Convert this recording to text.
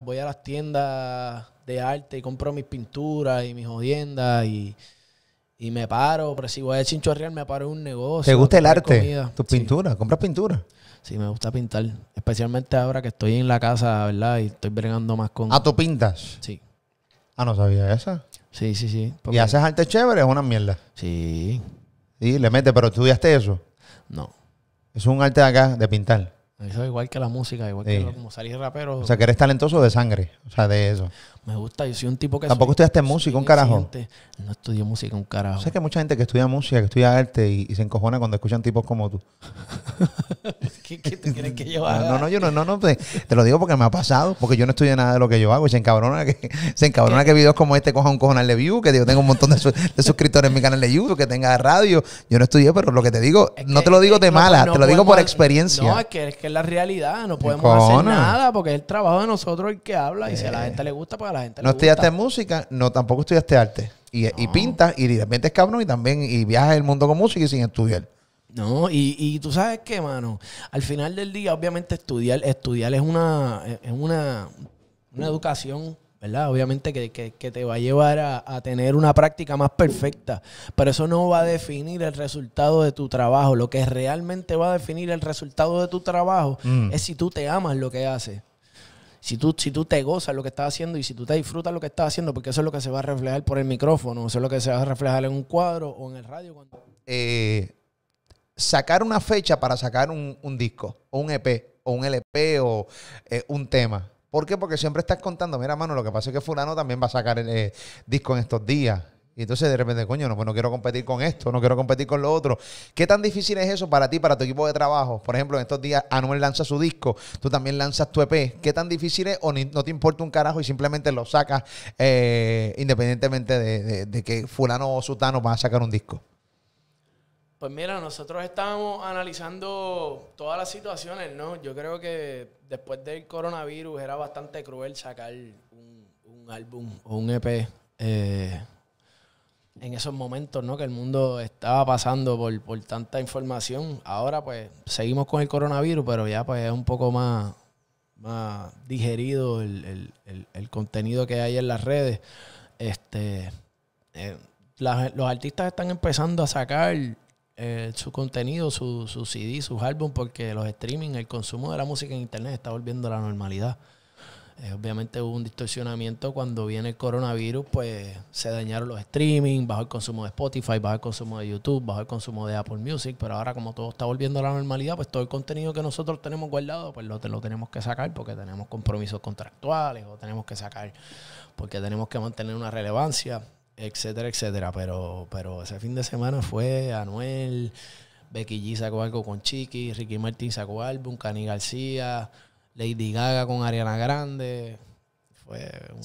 voy a las tiendas de arte y compro mis pinturas y mis jodiendas y, me paro. Pero si voy a Real me paro un negocio. ¿Te gusta el arte? ¿Tus pinturas? ¿Compras pinturas? Sí, me gusta pintar. Especialmente ahora que estoy en la casa, ¿verdad? Y estoy bregando más con. ¿Ah, tú pintas? Sí. Ah, no sabía esa. Sí, sí, sí. ¿Y haces arte chévere? Es una mierda. Sí. Sí, le metes, pero estudiaste eso. No. Es un arte acá, de pintar. Eso es igual que la música, igual que como salir rapero. O sea, que eres talentoso de sangre, o sea, de eso me gusta. Yo soy un tipo que. Tampoco estudiaste música, un carajo. No estudié música, un carajo. Sé que mucha gente que estudia música, que estudia arte y, se encojona cuando escuchan tipos como tú. te ah, No, no, yo no, no, pues, te, lo digo porque me ha pasado, porque yo no estudio nada de lo que yo hago. Y se encabrona que, se encabrona que videos como este cojan un cojonal de view, que digo, tengo un montón de, suscriptores en mi canal de YouTube, que tenga radio. Yo no estudié, pero lo que te digo, no te lo digo de mala, te lo digo por experiencia. No, es que es, que es la realidad, no podemos hacer nada, porque es el trabajo de nosotros el que habla y si a la eh. gente le gusta, para pues la no estudiaste música, no, tampoco estudiaste arte. Y, y pintas y de es cabrón y también y viajas el mundo con música y sin estudiar. No, y, tú sabes qué, mano, al final del día, obviamente, estudiar, estudiar es una, una, educación, ¿verdad? Obviamente que, te va a llevar a, tener una práctica más perfecta, pero eso no va a definir el resultado de tu trabajo. Lo que realmente va a definir el resultado de tu trabajo mm. es si tú te amas lo que haces si tú, si tú te gozas lo que estás haciendo y si tú te disfrutas lo que estás haciendo, porque eso es lo que se va a reflejar por el micrófono, eso es lo que se va a reflejar en un cuadro o en el radio. Eh, sacar una fecha para sacar un, disco, o un EP, o un LP, o eh, un tema. ¿Por qué? Porque siempre estás contando, mira, mano, lo que pasa es que Fulano también va a sacar el eh, disco en estos días. Y entonces de repente, coño, no, pues no quiero competir con esto, no quiero competir con lo otro. ¿Qué tan difícil es eso para ti, para tu equipo de trabajo? Por ejemplo, en estos días Anuel lanza su disco, tú también lanzas tu EP. ¿Qué tan difícil es o no te importa un carajo y simplemente lo sacas eh, independientemente de, que fulano o sutano va a sacar un disco? Pues mira, nosotros estábamos analizando todas las situaciones, ¿no? Yo creo que después del coronavirus era bastante cruel sacar un, álbum o un EP. Eh, en esos momentos, Que el mundo estaba pasando por, tanta información. Ahora, pues, seguimos con el coronavirus, pero ya, pues, es un poco más, digerido el, contenido que hay en las redes. Este, eh, los artistas están empezando a sacar eh, su contenido, su, su CD, sus álbumes, porque los streaming, el consumo de la música en internet está volviendo a la normalidad. Eh, obviamente hubo un distorsionamiento cuando viene el coronavirus, pues se dañaron los streaming, bajó el consumo de Spotify, bajó el consumo de YouTube, bajó el consumo de Apple Music, pero ahora como todo está volviendo a la normalidad, pues todo el contenido que nosotros tenemos guardado, pues lo, tenemos que sacar porque tenemos compromisos contractuales o tenemos que sacar porque tenemos que mantener una relevancia, etcétera, etcétera. Pero, pero ese fin de semana fue Anuel, Becky G sacó algo con Chiqui, Ricky Martin sacó álbum, Cani García. Lady Gaga con Ariana Grande. Fue